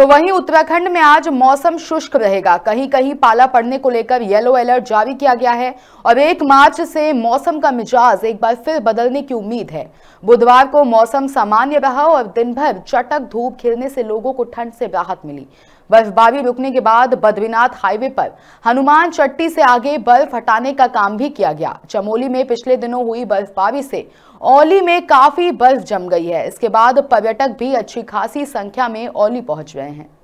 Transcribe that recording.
तो वहीं उत्तराखंड में आज मौसम शुष्क रहेगा कहीं कहीं पाला पड़ने को लेकर येलो अलर्ट जारी किया गया है और एक मार्च से मौसम का मिजाज एक बार फिर बदलने की उम्मीद है बुधवार को मौसम सामान्य रहा और दिन भर चटक धूप खिलने से लोगों को ठंड से राहत मिली बर्फबारी रुकने के बाद बद्रीनाथ हाईवे पर हनुमान चट्टी से आगे बर्फ हटाने का काम भी किया गया चमोली में पिछले दिनों हुई बर्फबारी से ओली में काफी बर्फ जम गई है इसके बाद पर्यटक भी अच्छी खासी संख्या में ओली पहुंच रहे हैं